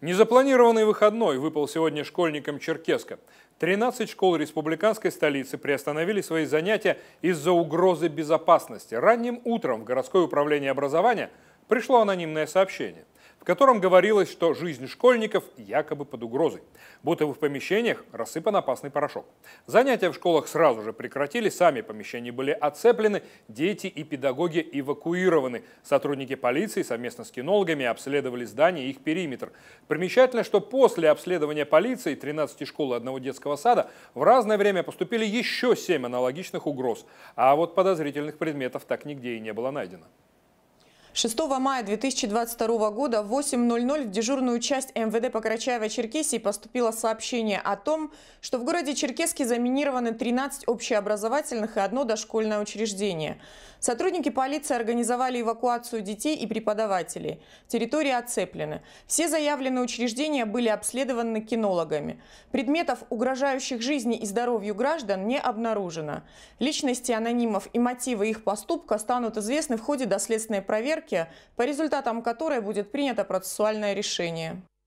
Незапланированный выходной выпал сегодня школьникам Черкеска. 13 школ республиканской столицы приостановили свои занятия из-за угрозы безопасности. Ранним утром в городское управление образования – пришло анонимное сообщение, в котором говорилось, что жизнь школьников якобы под угрозой, будто в помещениях рассыпан опасный порошок. Занятия в школах сразу же прекратили, сами помещения были оцеплены, дети и педагоги эвакуированы. Сотрудники полиции совместно с кинологами обследовали здание и их периметр. Примечательно, что после обследования полиции 13 школ и одного детского сада в разное время поступили еще 7 аналогичных угроз, а вот подозрительных предметов так нигде и не было найдено. 6 мая 2022 года в 8.00 в дежурную часть МВД по Карачаево-Черкесии поступило сообщение о том, что в городе Черкеске заминированы 13 общеобразовательных и одно дошкольное учреждение. Сотрудники полиции организовали эвакуацию детей и преподавателей. Территории оцеплены. Все заявленные учреждения были обследованы кинологами. Предметов, угрожающих жизни и здоровью граждан, не обнаружено. Личности анонимов и мотивы их поступка станут известны в ходе доследственной проверки проверки, по результатам которой будет принято процессуальное решение.